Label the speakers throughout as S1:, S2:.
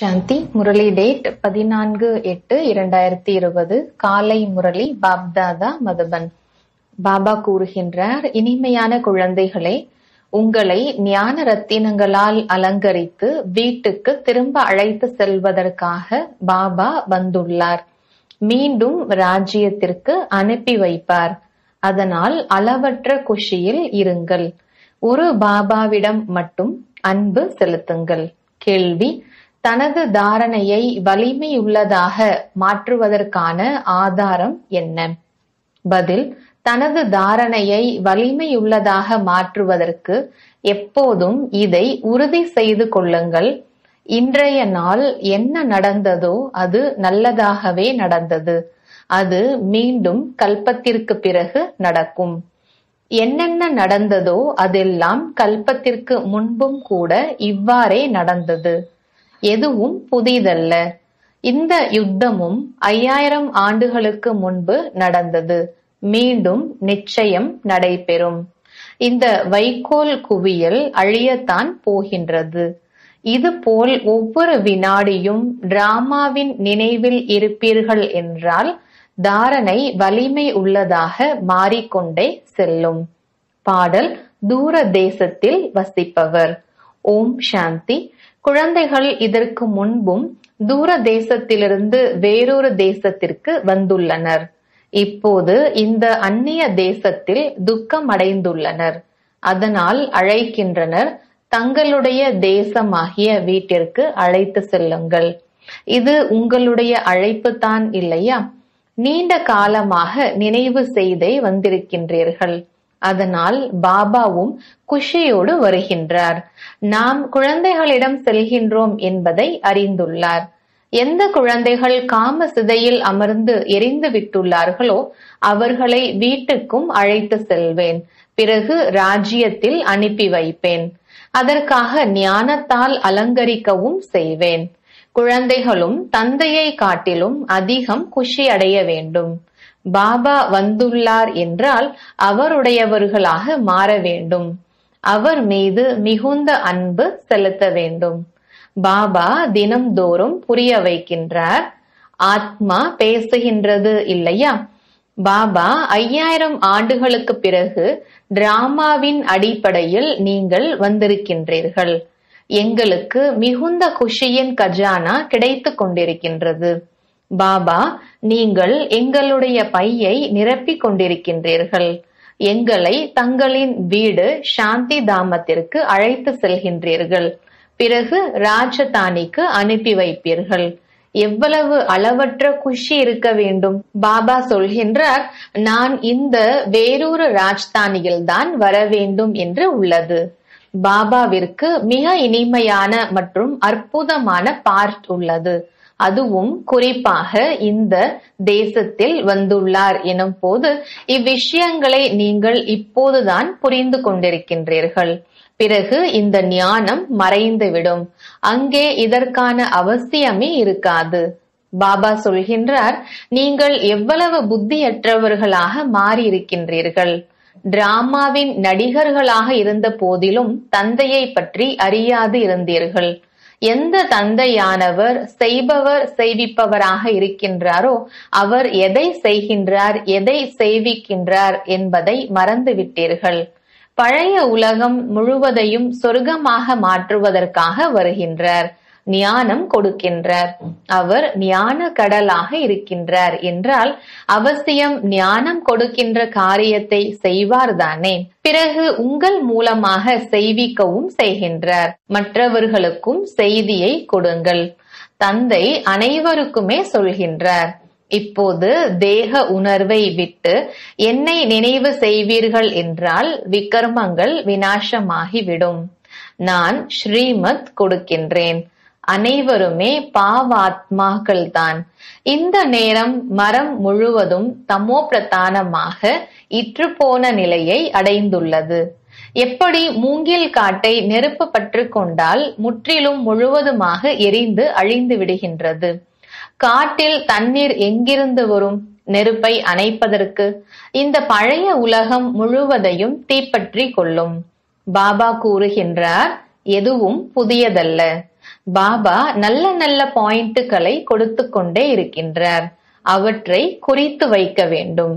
S1: சாந்தி Murali date பதினான்கு எட்டு இரண்டாயிரத்தி இருபது காலை முரளி பாப்தாதா மதுபன் பாபா கூறுகின்றார் இனிமையான குழந்தைகளே உங்களை ஞான ரத்தினங்களால் அலங்கரித்து வீட்டுக்கு திரும்ப அழைத்து செல்வதற்காக பாபா வந்துள்ளார் மீண்டும் ராஜ்யத்திற்கு அனுப்பி வைப்பார் அதனால் அளவற்ற குஷியில் இருங்கள் ஒரு பாபாவிடம் மட்டும் அன்பு செலுத்துங்கள் கேள்வி தனது தாரணையை வலிமையுள்ளதாக மாற்றுவதற்கான ஆதாரம் என்ன பதில் தனது தாரணையை வலிமையுள்ளதாக மாற்றுவதற்கு எப்போதும் இதை உறுதி செய்து கொள்ளுங்கள் இன்றைய நாள் என்ன நடந்ததோ அது நல்லதாகவே நடந்தது அது மீண்டும் கல்பத்திற்கு பிறகு நடக்கும் என்னென்ன நடந்ததோ அதெல்லாம் கல்பத்திற்கு முன்பும் கூட இவ்வாறே நடந்தது எதுவும் புதிதல்ல இந்த யுத்தமும் ஐயாயிரம் ஆண்டுகளுக்கு முன்பு நடந்தது மீண்டும் நிச்சயம் நடைபெறும் இந்த வைக்கோல் குவியல் அழியத்தான் போகின்றது இதுபோல் ஒவ்வொரு வினாடியும் டிராமாவின் நினைவில் இருப்பீர்கள் என்றால் தாரணை வலிமை உள்ளதாக மாறிக்கொண்டே செல்லும் பாடல் தூர தேசத்தில் வசிப்பவர் ஓம் சாந்தி குழந்தைகள் இதற்கு முன்பும் தூர தேசத்திலிருந்து வேறொரு தேசத்திற்கு வந்துள்ளனர் இப்போது இந்த அந்நிய தேசத்தில் துக்கம் அடைந்துள்ளனர் அதனால் அழைக்கின்றனர் தங்களுடைய தேசமாகிய வீட்டிற்கு அழைத்து செல்லுங்கள் இது உங்களுடைய அழைப்பு தான் இல்லையா நீண்ட காலமாக நினைவு செய்தே வந்திருக்கின்றீர்கள் அதனால் பாபாவும் குஷியோடு வருகின்றார் நாம் குழந்தைகளிடம் செல்கின்றோம் என்பதை அறிந்துள்ளார் எந்த குழந்தைகள் காம சிதையில் அமர்ந்து எரிந்து விட்டுள்ளார்களோ அவர்களை வீட்டுக்கும் அழைத்து செல்வேன் பிறகு ராஜ்யத்தில் அனுப்பி வைப்பேன் அதற்காக ஞானத்தால் அலங்கரிக்கவும் செய்வேன் குழந்தைகளும் தந்தையை காட்டிலும் அதிகம் குஷி அடைய வேண்டும் பாபா வந்துள்ளார் என்றால் அவருடையவர்களாக மாற வேண்டும் அவர் மீது மிகுந்த அன்பு செலுத்த வேண்டும் பாபா தினம்தோறும் புரிய வைக்கின்றார் ஆத்மா பேசுகின்றது இல்லையா பாபா ஐயாயிரம் ஆண்டுகளுக்கு பிறகு டிராமாவின் அடிப்படையில் நீங்கள் வந்திருக்கின்றீர்கள் எங்களுக்கு மிகுந்த குஷியின் கஜானா கிடைத்து கொண்டிருக்கின்றது பாபா நீங்கள் எங்களுடைய பையை நிரப்பிக் கொண்டிருக்கின்றீர்கள் எங்களை தங்களின் வீடு சாந்தி தாமத்திற்கு அழைத்து செல்கின்றீர்கள் பிறகு ராஜதானிக்கு அனுப்பி வைப்பீர்கள் எவ்வளவு அளவற்ற குஷி இருக்க வேண்டும் பாபா சொல்கின்றார் நான் இந்த வேறொரு ராஜ்தானியில் தான் வர வேண்டும் என்று உள்ளது பாபாவிற்கு மிக இனிமையான மற்றும் அற்புதமான பார்ட் உள்ளது அதுவும் குறிப்பாக இந்த தேசத்தில் வந்துள்ளார் எனும் போது இவ்விஷயங்களை நீங்கள் இப்போதுதான் புரிந்து கொண்டிருக்கின்றீர்கள் பிறகு இந்த ஞானம் மறைந்துவிடும் அங்கே இதற்கான அவசியமே இருக்காது பாபா சொல்கின்றார் நீங்கள் எவ்வளவு புத்தியற்றவர்களாக மாறியிருக்கின்றீர்கள் டிராமாவின் நடிகர்களாக இருந்த போதிலும் தந்தையை பற்றி அறியாது இருந்தீர்கள் எந்த தந்தையானவர் செய்பவர் செய்விப்பவராக இருக்கின்றாரோ அவர் எதை செய்கின்றார் எதை செய்விக்கின்றார் என்பதை மறந்துவிட்டீர்கள் பழைய உலகம் முழுவதையும் சொர்க்கமாக மாற்றுவதற்காக வருகின்றார் ஞானம் கொடுக்கின்றார் அவர் ஞான கடலாக இருக்கின்றார் என்றால் அவசியம் ஞானம் கொடுக்கின்ற காரியத்தை செய்வார்தானே பிறகு உங்கள் மூலமாக செய்விக்கவும் செய்கின்றார் மற்றவர்களுக்கும் செய்தியை கொடுங்கள் தந்தை அனைவருக்குமே சொல்கின்றார் இப்போது தேக உணர்வை விட்டு என்னை நினைவு செய்வீர்கள் என்றால் விக்கர்மங்கள் விநாசமாகிவிடும் நான் ஸ்ரீமத் கொடுக்கின்றேன் அனைவருமே பாவாத்மாக்கள் தான் இந்த நேரம் மரம் முழுவதும் தமோ பிரதானமாக இற்றுப்போன நிலையை அடைந்துள்ளது எப்படி மூங்கில் காட்டை நெருப்பு பற்று கொண்டால் முற்றிலும் முழுவதுமாக எரிந்து அழிந்து விடுகின்றது காட்டில் தண்ணீர் எங்கிருந்து வரும் நெருப்பை அணைப்பதற்கு இந்த பழைய உலகம் முழுவதையும் தீப்பற்றி கொள்ளும் பாபா கூறுகின்றார் எதுவும் புதியதல்ல பாபா நல்ல நல்ல பாயிண்ட்டுகளை கொடுத்து கொண்டே இருக்கின்றார் அவற்றை குறித்து வைக்க வேண்டும்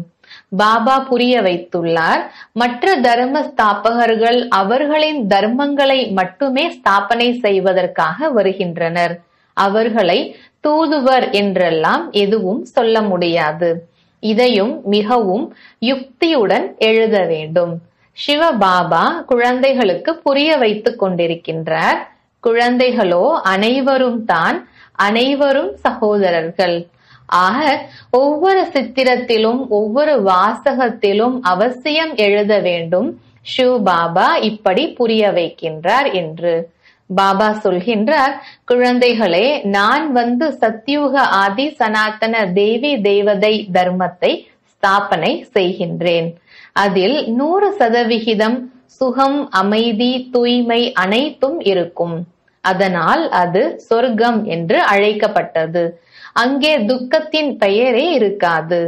S1: பாபா புரிய வைத்துள்ளார் மற்ற தர்ம ஸ்தாபகர்கள் அவர்களின் தர்மங்களை மட்டுமே ஸ்தாபனை செய்வதற்காக வருகின்றனர் அவர்களை தூதுவர் என்றெல்லாம் எதுவும் சொல்ல முடியாது இதையும் மிகவும் யுக்தியுடன் எழுத வேண்டும் சிவ பாபா குழந்தைகளுக்கு புரிய வைத்துக் கொண்டிருக்கின்றார் குழந்தைகளோ அனைவரும் தான் அனைவரும் சகோதரர்கள் ஆக ஒவ்வொரு சித்திரத்திலும் ஒவ்வொரு வாசகத்திலும் அவசியம் எழுத வேண்டும் ஷிவ் பாபா இப்படி புரிய வைக்கின்றார் என்று பாபா சொல்கின்றார் குழந்தைகளே நான் வந்து சத்தியுக ஆதி சனாத்தன தேவி தேவதை தர்மத்தை ஸ்தாபனை செய்கின்றேன் அதில் நூறு சதவிகிதம் சுகம் அமைதி தூய்மை அனைத்தும் இருக்கும் அதனால் அது சொர்க்கம் என்று அழைக்கப்பட்டது அங்கே துக்கத்தின் பெயரே இருக்காது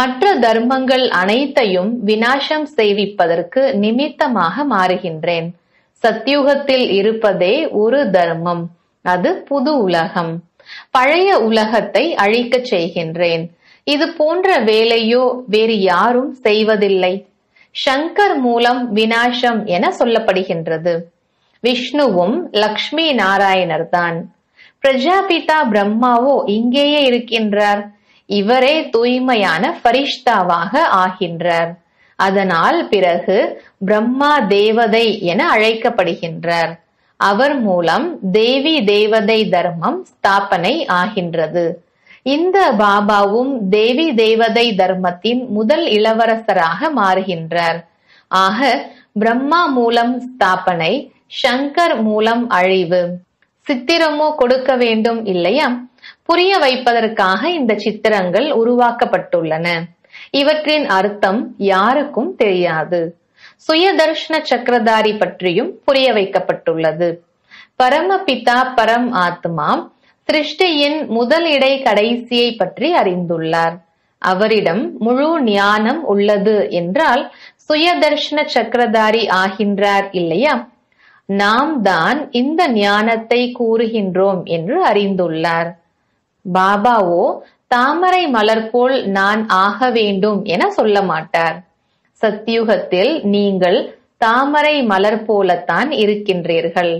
S1: மற்ற தர்மங்கள் அனைத்தையும் வினாசம் செய்விப்பதற்கு நிமித்தமாக மாறுகின்றேன் சத்தியுகத்தில் இருப்பதே ஒரு தர்மம் அது புது உலகம் பழைய உலகத்தை அழிக்கச் செய்கின்றேன் இது போன்ற வேலையோ வேறு யாரும் செய்வதில்லை ஷங்கர் மூலம் வினாசம் என சொல்லப்படுகின்றது விஷ்ணுவும் லக்ஷ்மி நாராயணர் தான் பிரஜாபிதா பிரம்மாவோ இங்கேயே இருக்கின்றார் இவரே தூய்மையான பரிஷ்தாவாக ஆகின்றார் அதனால் பிறகு பிரம்மா தேவதை என அழைக்கப்படுகின்றார் அவர் மூலம் தேவி தேவதை தர்மம் ஸ்தாபனை ஆகின்றது இந்த பாபாவும் தேவி தேவதை தர்மத்தின் முதல் இளவரசராக மாறுகின்றார் ஆக பிரம்மா மூலம் ஸ்தாபனை சங்கர் மூலம் அழிவு சித்திரமோ கொடுக்க வேண்டும் இல்லையா புரிய வைப்பதற்காக இந்த சித்திரங்கள் உருவாக்கப்பட்டுள்ளன இவற்றின் அர்த்தம் யாருக்கும் தெரியாது சுயதர்ஷன சக்கரதாரி பற்றியும் புரிய வைக்கப்பட்டுள்ளது பரமபிதா பரம் ஆத்மா சிருஷ்டியின் முதல் இடை கடைசியை பற்றி அறிந்துள்ளார் அவரிடம் முழு ஞானம் உள்ளது என்றால் சுயதர்ஷன சக்கரதாரி ஆகின்றார் இல்லையா நாம் தான் இந்த ஞானத்தை கூறுகின்றோம் என்று அறிந்துள்ளார் பாபாவோ தாமரை மலர் போல் நான் ஆக வேண்டும் என சொல்ல மாட்டார் சத்தியுகத்தில் நீங்கள் தாமரை மலர் போலத்தான் இருக்கின்றீர்கள்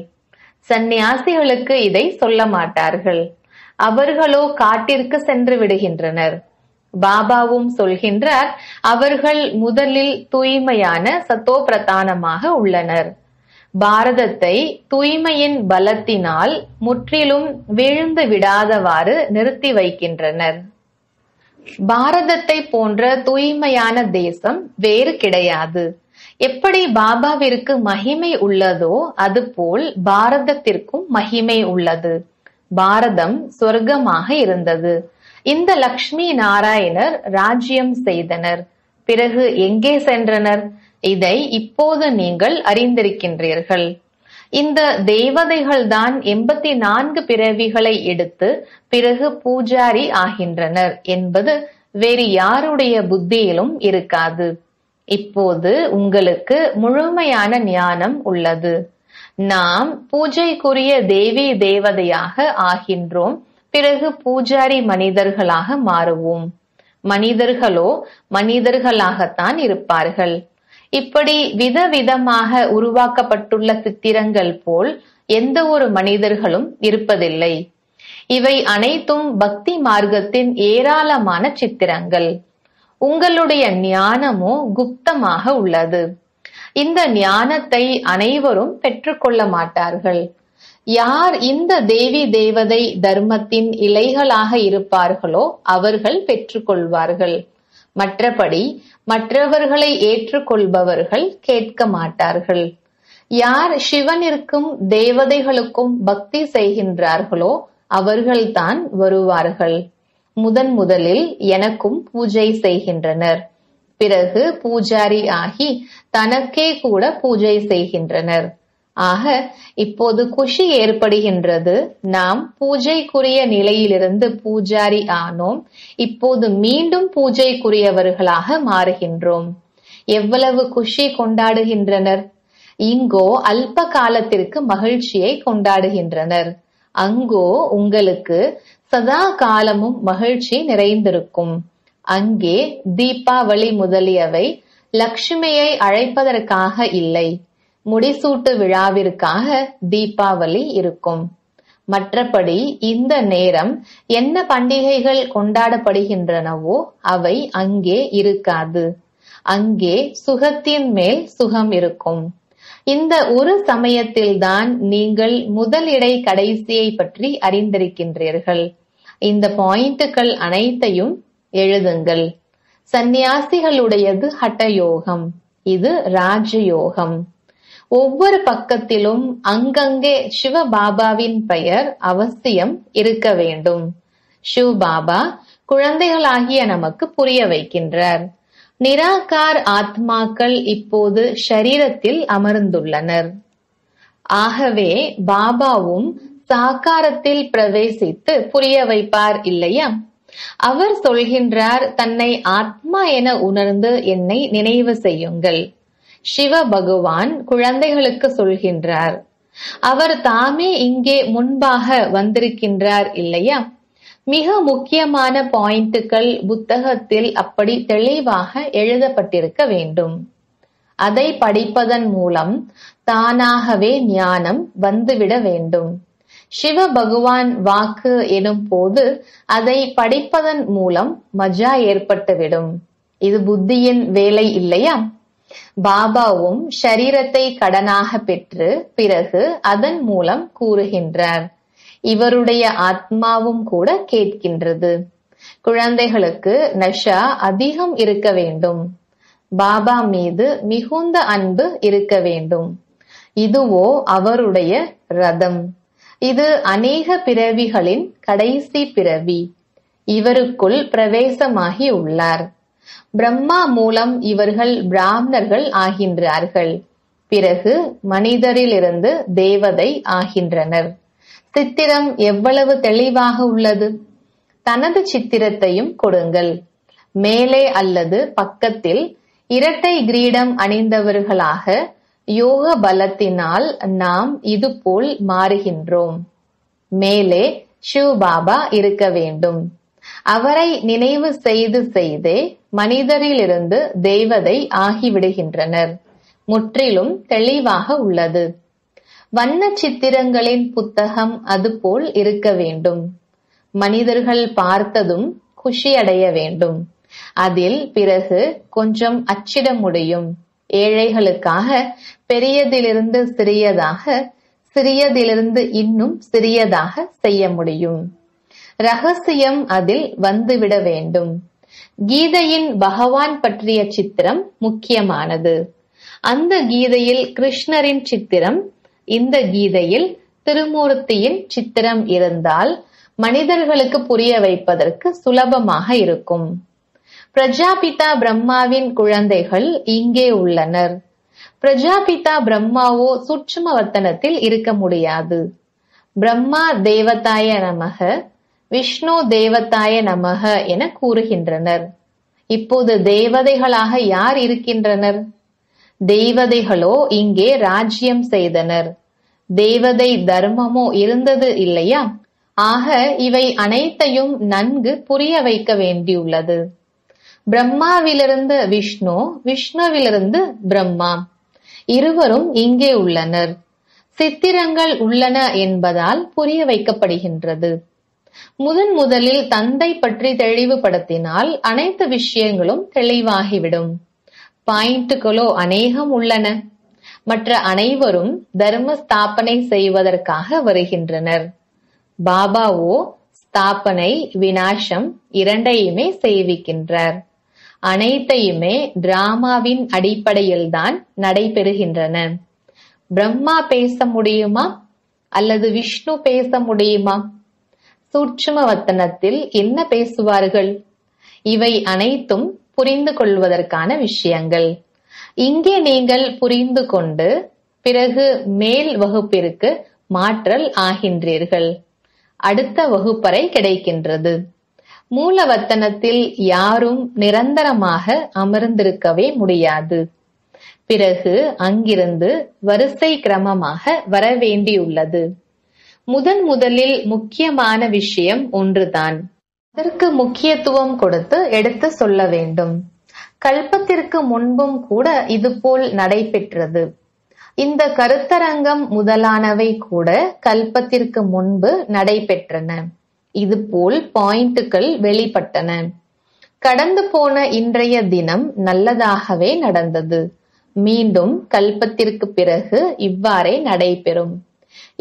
S1: சந்நியாசிகளுக்கு இதை சொல்ல மாட்டார்கள் அவர்களோ காட்டிற்கு சென்று விடுகின்றனர் பாபாவும் சொல்கின்றார் அவர்கள் முதலில் தூய்மையான பிரதானமாக உள்ளனர் பாரதத்தை தூய்மையின் பலத்தினால் முற்றிலும் விழுந்து விடாதவாறு நிறுத்தி வைக்கின்றனர் பாரதத்தை போன்ற தூய்மையான தேசம் வேறு கிடையாது எப்படி பாபாவிற்கு மகிமை உள்ளதோ அதுபோல் பாரதத்திற்கும் மகிமை உள்ளது பாரதம் சொர்க்கமாக இருந்தது இந்த லக்ஷ்மி நாராயணர் ராஜ்யம் செய்தனர் பிறகு எங்கே சென்றனர் இதை இப்போது நீங்கள் அறிந்திருக்கின்றீர்கள் இந்த தேவதைகள்தான் எண்பத்தி நான்கு பிறவிகளை எடுத்து பிறகு பூஜாரி ஆகின்றனர் என்பது வேறு யாருடைய புத்தியிலும் இருக்காது இப்போது உங்களுக்கு முழுமையான ஞானம் உள்ளது நாம் பூஜைக்குரிய தேவி தேவதையாக ஆகின்றோம் பிறகு பூஜாரி மனிதர்களாக மாறுவோம் மனிதர்களோ மனிதர்களாகத்தான் இருப்பார்கள் இப்படி விதவிதமாக உருவாக்கப்பட்டுள்ள சித்திரங்கள் போல் எந்த ஒரு மனிதர்களும் இருப்பதில்லை இவை அனைத்தும் பக்தி மார்க்கத்தின் ஏராளமான சித்திரங்கள் உங்களுடைய ஞானமோ குப்தமாக உள்ளது இந்த ஞானத்தை அனைவரும் பெற்றுக்கொள்ள மாட்டார்கள் யார் இந்த தேவி தேவதை தர்மத்தின் இலைகளாக இருப்பார்களோ அவர்கள் பெற்றுக்கொள்வார்கள் மற்றபடி மற்றவர்களை ஏற்றுக்கொள்பவர்கள் கேட்க மாட்டார்கள் யார் சிவனிற்கும் தேவதைகளுக்கும் பக்தி செய்கின்றார்களோ அவர்கள்தான் வருவார்கள் முதன் முதலில் எனக்கும் பூஜை செய்கின்றனர் பிறகு பூஜாரி ஆகி தனக்கே கூட பூஜை செய்கின்றனர் ஆக இப்போது குஷி ஏற்படுகின்றது நாம் பூஜைக்குரிய நிலையிலிருந்து பூஜாரி ஆனோம் இப்போது மீண்டும் பூஜைக்குரியவர்களாக மாறுகின்றோம் எவ்வளவு குஷி கொண்டாடுகின்றனர் இங்கோ அல்ப காலத்திற்கு மகிழ்ச்சியை கொண்டாடுகின்றனர் அங்கோ உங்களுக்கு சதா காலமும் மகிழ்ச்சி நிறைந்திருக்கும் அங்கே தீபாவளி முதலியவை லக்ஷ்மியை அழைப்பதற்காக இல்லை முடிசூட்டு விழாவிற்காக தீபாவளி இருக்கும் மற்றபடி இந்த நேரம் என்ன பண்டிகைகள் கொண்டாடப்படுகின்றனவோ அவை அங்கே இருக்காது அங்கே சுகத்தின் மேல் சுகம் இருக்கும் இந்த ஒரு சமயத்தில்தான் நீங்கள் முதல் இடை கடைசியை பற்றி அறிந்திருக்கின்றீர்கள் இந்த பாயிண்ட்டுகள் அனைத்தையும் எழுதுங்கள் சந்நியாசிகளுடையது ஹட்டயோகம் இது ராஜயோகம் ஒவ்வொரு பக்கத்திலும் அங்கங்கே சிவ பாபாவின் பெயர் அவசியம் இருக்க வேண்டும் ஷிவ் பாபா குழந்தைகளாகிய நமக்கு புரிய வைக்கின்றார் நிராகார் ஆத்மாக்கள் இப்போது ஷரீரத்தில் அமர்ந்துள்ளனர் ஆகவே பாபாவும் சாகாரத்தில் பிரவேசித்து புரிய வைப்பார் இல்லையா அவர் சொல்கின்றார் தன்னை ஆத்மா என உணர்ந்து என்னை நினைவு செய்யுங்கள் சிவ பகவான் குழந்தைகளுக்கு சொல்கின்றார் அவர் தாமே இங்கே முன்பாக வந்திருக்கின்றார் இல்லையா மிக முக்கியமான பாயிண்ட்டுகள் புத்தகத்தில் அப்படி தெளிவாக எழுதப்பட்டிருக்க வேண்டும் அதை படிப்பதன் மூலம் தானாகவே ஞானம் வந்துவிட வேண்டும் சிவ பகவான் வாக்கு எனும் போது அதை படிப்பதன் மூலம் மஜா ஏற்பட்டுவிடும் இது புத்தியின் வேலை இல்லையா பாபாவும் ஷரீரத்தை கடனாக பெற்று பிறகு அதன் மூலம் கூறுகின்றார் இவருடைய ஆத்மாவும் கூட கேட்கின்றது குழந்தைகளுக்கு நஷா அதிகம் இருக்க வேண்டும் பாபா மீது மிகுந்த அன்பு இருக்க வேண்டும் இதுவோ அவருடைய ரதம் இது அநேக பிறவிகளின் கடைசி பிறவி இவருக்குள் பிரவேசமாகி உள்ளார் பிரம்மா மூலம் இவர்கள் பிராமணர்கள் ஆகின்றார்கள். பிறகு மனிதரிலிருந்து தேவதை ஆகின்றனர். சித்திரம் எவ்வளவு தெளிவாக உள்ளது? தனது சித்திரத்தையும் கொடுங்கள். மேலே அல்லது பக்கத்தில் இரட்டை கிரீடம் அணிந்தவர்களாக யோக பலத்தினால் நாம் இதுபோல் மாறுகின்றோம். மேலே ஷிவ் பாபா இருக்க வேண்டும். அவரை நினைவு செய்து செய்தே மனிதரிலிருந்து தெய்வதை ஆகிவிடுகின்றனர் முற்றிலும் தெளிவாக உள்ளது வண்ண சித்திரங்களின் புத்தகம் அதுபோல் இருக்க வேண்டும் மனிதர்கள் பார்த்ததும் குஷியடைய வேண்டும் அதில் பிறகு கொஞ்சம் அச்சிட முடியும் ஏழைகளுக்காக பெரியதிலிருந்து சிறியதாக சிறியதிலிருந்து இன்னும் சிறியதாக செய்ய முடியும் ரகசியம் அதில் வந்துவிட வேண்டும் கீதையின் பகவான் பற்றிய சித்திரம் முக்கியமானது அந்த கீதையில் கிருஷ்ணரின் சித்திரம் இந்த கீதையில் திருமூர்த்தியின் சித்திரம் இருந்தால் மனிதர்களுக்கு புரிய வைப்பதற்கு சுலபமாக இருக்கும் பிரஜாபிதா பிரம்மாவின் குழந்தைகள் இங்கே உள்ளனர் பிரஜாபிதா பிரம்மாவோ சூட்சும வர்த்தனத்தில் இருக்க முடியாது பிரம்மா தேவதாய நமக விஷ்ணு தேவத்தாய நமக என கூறுகின்றனர் இப்போது தேவதைகளாக யார் இருக்கின்றனர் தெய்வதைகளோ இங்கே ராஜ்யம் செய்தனர் தேவதை தர்மமோ இருந்தது இல்லையா ஆக இவை அனைத்தையும் நன்கு புரிய வைக்க வேண்டியுள்ளது பிரம்மாவிலிருந்து விஷ்ணு விஷ்ணுவிலிருந்து பிரம்மா இருவரும் இங்கே உள்ளனர் சித்திரங்கள் உள்ளன என்பதால் புரிய வைக்கப்படுகின்றது முதன் முதலில் தந்தை பற்றி தெளிவுபடுத்தினால் அனைத்து விஷயங்களும் தெளிவாகிவிடும் பாயிண்ட்டுகளோ அநேகம் உள்ளன மற்ற அனைவரும் தர்ம ஸ்தாபனை செய்வதற்காக வருகின்றனர் பாபாவோ ஸ்தாபனை வினாசம் இரண்டையுமே செய்விக்கின்றார் அனைத்தையுமே டிராமாவின் அடிப்படையில் தான் நடைபெறுகின்றன பிரம்மா பேச முடியுமா அல்லது விஷ்ணு பேச முடியுமா சூட்சும வத்தனத்தில் என்ன பேசுவார்கள் இவை அனைத்தும் புரிந்து கொள்வதற்கான விஷயங்கள் இங்கே நீங்கள் புரிந்து கொண்டு பிறகு மேல் வகுப்பிற்கு மாற்றல் ஆகின்றீர்கள் அடுத்த வகுப்பறை கிடைக்கின்றது மூலவத்தனத்தில் யாரும் நிரந்தரமாக அமர்ந்திருக்கவே முடியாது பிறகு அங்கிருந்து வரிசை கிரமமாக வரவேண்டியுள்ளது முதன் முதலில் முக்கியமான விஷயம் ஒன்றுதான் அதற்கு முக்கியத்துவம் கொடுத்து எடுத்து சொல்ல வேண்டும் கல்பத்திற்கு முன்பும் கூட இதுபோல் நடைபெற்றது இந்த கருத்தரங்கம் முதலானவை கூட கல்பத்திற்கு முன்பு நடைபெற்றன இதுபோல் பாயிண்ட்டுகள் வெளிப்பட்டன கடந்து போன இன்றைய தினம் நல்லதாகவே நடந்தது மீண்டும் கல்பத்திற்கு பிறகு இவ்வாறே நடைபெறும்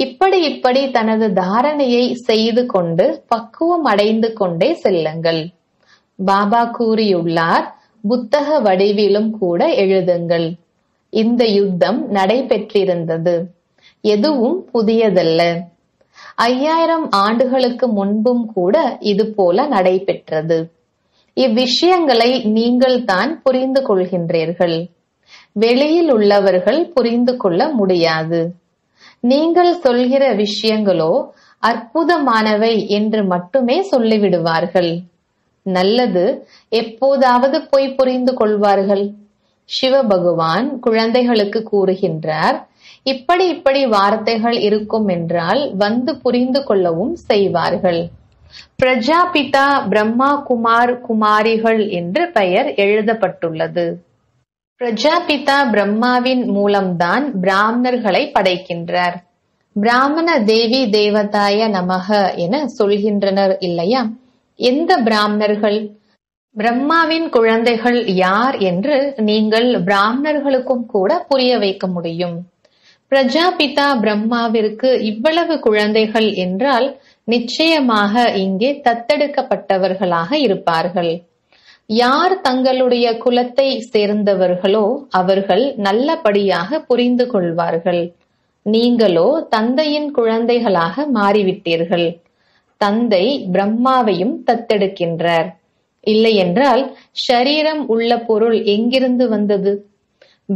S1: இப்படி இப்படி தனது தாரணையை செய்து கொண்டு பக்குவம் அடைந்து கொண்டே செல்லுங்கள் பாபா கூறியுள்ளார் புத்தக வடிவிலும் கூட எழுதுங்கள் இந்த யுத்தம் நடைபெற்றிருந்தது எதுவும் புதியதல்ல ஐயாயிரம் ஆண்டுகளுக்கு முன்பும் கூட இது போல நடைபெற்றது இவ்விஷயங்களை நீங்கள் தான் புரிந்து கொள்கின்றீர்கள் வெளியில் உள்ளவர்கள் புரிந்து கொள்ள முடியாது நீங்கள் சொல்கிற விஷயங்களோ அற்புதமானவை என்று மட்டுமே சொல்லிவிடுவார்கள் நல்லது எப்போதாவது பொய் புரிந்து கொள்வார்கள் சிவபகவான் குழந்தைகளுக்கு கூறுகின்றார் இப்படி இப்படி வார்த்தைகள் இருக்கும் என்றால் வந்து புரிந்து கொள்ளவும் செய்வார்கள் பிரஜாபிதா பிரம்மா குமார் குமாரிகள் என்று பெயர் எழுதப்பட்டுள்ளது பிரஜாபிதா பிரம்மாவின் மூலம்தான் பிராமணர்களை படைக்கின்றார் பிராமண தேவி தேவதாய நமக என சொல்கின்றனர் இல்லையா எந்த பிராமணர்கள் பிரம்மாவின் குழந்தைகள் யார் என்று நீங்கள் பிராமணர்களுக்கும் கூட புரிய வைக்க முடியும் பிரஜாபிதா பிரம்மாவிற்கு இவ்வளவு குழந்தைகள் என்றால் நிச்சயமாக இங்கே தத்தெடுக்கப்பட்டவர்களாக இருப்பார்கள் யார் தங்களுடைய குலத்தை சேர்ந்தவர்களோ அவர்கள் நல்லபடியாக புரிந்து கொள்வார்கள் நீங்களோ தந்தையின் குழந்தைகளாக மாறிவிட்டீர்கள் தந்தை பிரம்மாவையும் தத்தெடுக்கின்றார் இல்லையென்றால் ஷரீரம் உள்ள பொருள் எங்கிருந்து வந்தது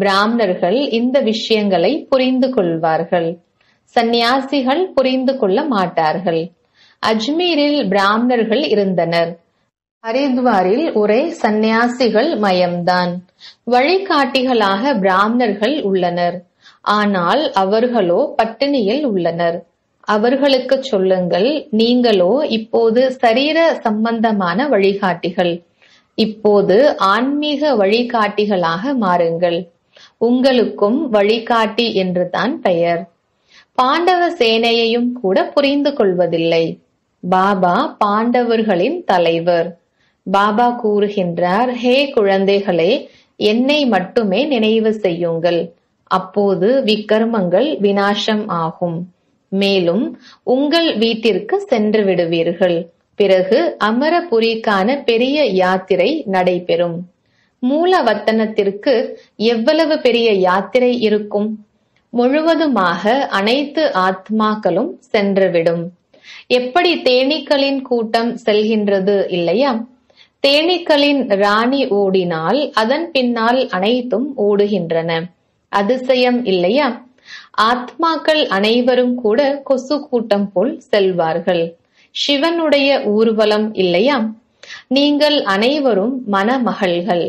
S1: பிராமணர்கள் இந்த விஷயங்களை புரிந்து கொள்வார்கள் சந்நியாசிகள் புரிந்து கொள்ள மாட்டார்கள் அஜ்மீரில் பிராமணர்கள் இருந்தனர் ஹரித்வாரில் ஒரே சந்நியாசிகள் மயம்தான். வழிகாட்டிகளாக பிராமணர்கள் உள்ளனர். ஆனால் அவர்களோ பட்டினியில் உள்ளனர். அவர்களுக்குச் சொல்லுங்கள் நீங்களோ இப்போது சரீர சம்பந்தமான வழிகாட்டிகள். இப்போது ஆன்மீக வழிகாட்டிகளாக மாறுங்கள். உங்களுக்கும் வழிகாட்டி என்றுதான் பெயர். பாண்டவ சேனையையும் கூட புரிந்து கொள்வதில்லை. பாபா பாண்டவர்களின் தலைவர். பாபா கூறுகின்றார் ஹே குழந்தைகளே என்னை மட்டுமே நினைவு செய்யுங்கள் அப்போது விக்கர்மங்கள் வினாசம் ஆகும் மேலும் உங்கள் வீட்டிற்கு சென்று விடுவீர்கள் பிறகு அமரபுரிக்கான பெரிய யாத்திரை நடைபெறும் மூலவத்தனத்திற்கு எவ்வளவு பெரிய யாத்திரை இருக்கும் முழுவதுமாக அனைத்து ஆத்மாக்களும் சென்றுவிடும் எப்படி தேனீக்களின் கூட்டம் செல்கின்றது இல்லையா தேனீக்களின் ராணி ஓடினால் அதன் பின்னால் அனைத்தும் ஓடுகின்றன அதிசயம் இல்லையா ஆத்மாக்கள் அனைவரும் கூட கொசு கூட்டம் போல் செல்வார்கள் சிவனுடைய ஊர்வலம் இல்லையா நீங்கள் அனைவரும் மணமகள்கள்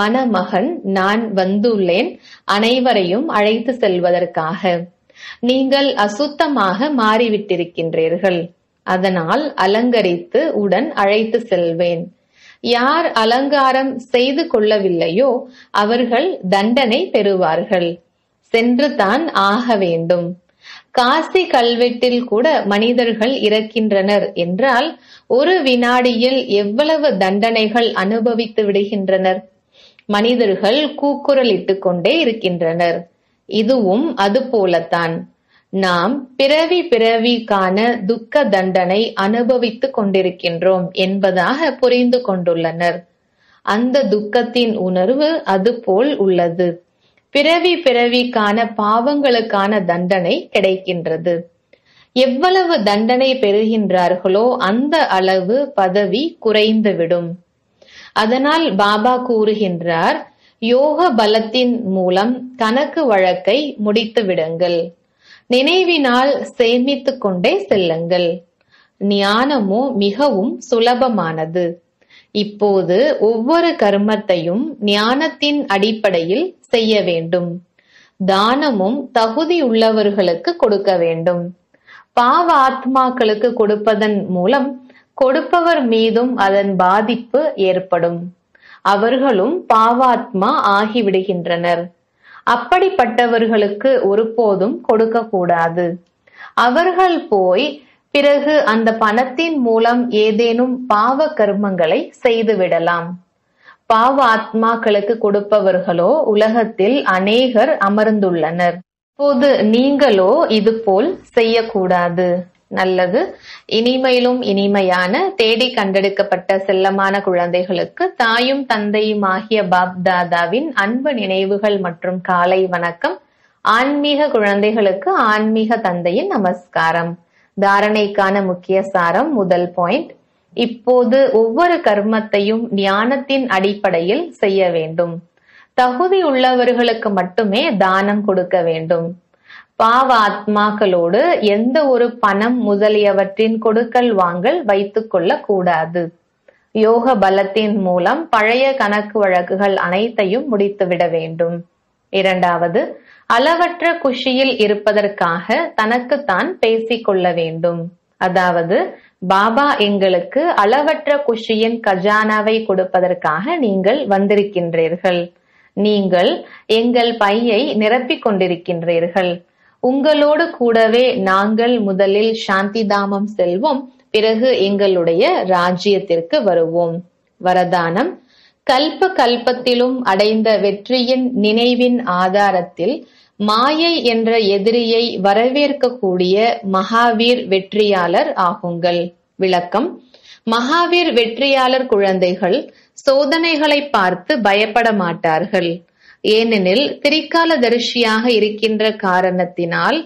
S1: மணமகன் நான் வந்துள்ளேன் அனைவரையும் அழைத்து செல்வதற்காக நீங்கள் அசுத்தமாக மாறிவிட்டிருக்கின்றீர்கள் அதனால் அலங்கரித்து உடன் அழைத்து செல்வேன் யார் அலங்காரம் செய்து கொள்ளவில்லையோ அவர்கள் தண்டனை பெறுவார்கள் சென்று தான் ஆக வேண்டும் காசி கல்வெட்டில் கூட மனிதர்கள் இறக்கின்றனர் என்றால் ஒரு வினாடியில் எவ்வளவு தண்டனைகள் அனுபவித்து விடுகின்றனர் மனிதர்கள் கூக்குரலிட்டுக் கொண்டே இருக்கின்றனர் இதுவும் அது போலத்தான் நாம் பிறவி பிறவிக்கான துக்க தண்டனை அனுபவித்துக் கொண்டிருக்கின்றோம் என்பதாக புரிந்து கொண்டுள்ளனர் அந்த துக்கத்தின் உணர்வு அதுபோல் உள்ளது பிறவி பிறவிக்கான பாவங்களுக்கான தண்டனை கிடைக்கின்றது எவ்வளவு தண்டனை பெறுகின்றார்களோ அந்த அளவு பதவி குறைந்துவிடும் அதனால் பாபா கூறுகின்றார் யோக பலத்தின் மூலம் கணக்கு வழக்கை முடித்து விடுங்கள் நினைவினால் சேமித்து கொண்டே செல்லுங்கள் ஞானமோ மிகவும் சுலபமானது இப்போது ஒவ்வொரு கர்மத்தையும் ஞானத்தின் அடிப்படையில் செய்ய வேண்டும் தானமும் தகுதி உள்ளவர்களுக்கு கொடுக்க வேண்டும் பாவ ஆத்மாக்களுக்கு கொடுப்பதன் மூலம் கொடுப்பவர் மீதும் அதன் பாதிப்பு ஏற்படும் அவர்களும் பாவாத்மா ஆகிவிடுகின்றனர் அப்படிப்பட்டவர்களுக்கு ஒருபோதும் கொடுக்கக்கூடாது அவர்கள் போய் பிறகு அந்த பணத்தின் மூலம் ஏதேனும் பாவ கர்மங்களை செய்துவிடலாம் பாவ ஆத்மாக்களுக்கு கொடுப்பவர்களோ உலகத்தில் அநேகர் அமர்ந்துள்ளனர் இப்போது நீங்களோ இதுபோல் செய்யக்கூடாது நல்லது இனிமையிலும் இனிமையான தேடி கண்டெடுக்கப்பட்ட செல்லமான குழந்தைகளுக்கு தாயும் தந்தையுமாகிய பாப்தாதாவின் அன்பு நினைவுகள் மற்றும் காலை வணக்கம் ஆன்மீக குழந்தைகளுக்கு ஆன்மீக தந்தையின் நமஸ்காரம் தாரணைக்கான முக்கிய சாரம் முதல் பாயிண்ட் இப்போது ஒவ்வொரு கர்மத்தையும் ஞானத்தின் அடிப்படையில் செய்ய வேண்டும் தகுதி உள்ளவர்களுக்கு மட்டுமே தானம் கொடுக்க வேண்டும் பாவ ஆத்மாக்களோடு எந்த ஒரு பணம் முதலியவற்றின் கொடுக்கல் வாங்கல் வைத்துக் கூடாது யோக பலத்தின் மூலம் பழைய கணக்கு வழக்குகள் அனைத்தையும் முடித்துவிட வேண்டும் இரண்டாவது அளவற்ற குஷியில் இருப்பதற்காக தனக்குத்தான் பேசிக் கொள்ள வேண்டும் அதாவது பாபா எங்களுக்கு அளவற்ற குஷியின் கஜானாவை கொடுப்பதற்காக நீங்கள் வந்திருக்கின்றீர்கள் நீங்கள் எங்கள் பையை நிரப்பிக் கொண்டிருக்கின்றீர்கள் உங்களோடு கூடவே நாங்கள் முதலில் சாந்திதாமம் செல்வோம் பிறகு எங்களுடைய ராஜ்யத்திற்கு வருவோம் வரதானம் கல்ப கல்பத்திலும் அடைந்த வெற்றியின் நினைவின் ஆதாரத்தில் மாயை என்ற எதிரியை வரவேற்கக்கூடிய மகாவீர் வெற்றியாளர் ஆகுங்கள் விளக்கம் மகாவீர் வெற்றியாளர் குழந்தைகள் சோதனைகளை பார்த்து பயப்பட மாட்டார்கள் ஏனெனில் தரிசியாக இருக்கின்ற காரணத்தினால்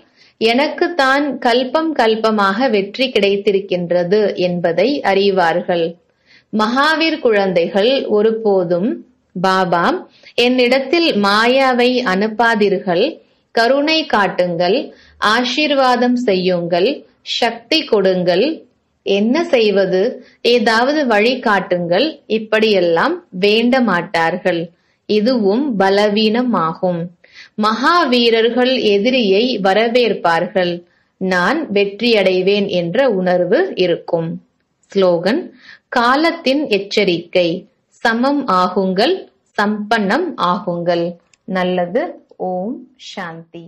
S1: எனக்கு தான் கல்பம் கல்பமாக வெற்றி கிடைத்திருக்கின்றது என்பதை அறிவார்கள் மகாவீர் குழந்தைகள் ஒருபோதும் பாபா என்னிடத்தில் மாயாவை அனுப்பாதீர்கள் கருணை காட்டுங்கள் ஆசீர்வாதம் செய்யுங்கள் சக்தி கொடுங்கள் என்ன செய்வது ஏதாவது வழி காட்டுங்கள் இப்படியெல்லாம் வேண்ட மாட்டார்கள் இதுவும் பலவீனமாகும். மகாவீரர்கள் எதிரியை வரவேற்பார்கள். நான் வெற்றியடைவேன் என்ற உணர்வு இருக்கும். ஸ்லோகன் காலத்தின் எச்சரிக்கை சமம் ஆகுங்கள் சம்பன்னம் ஆகுங்கள் நல்லது ஓம் சாந்தி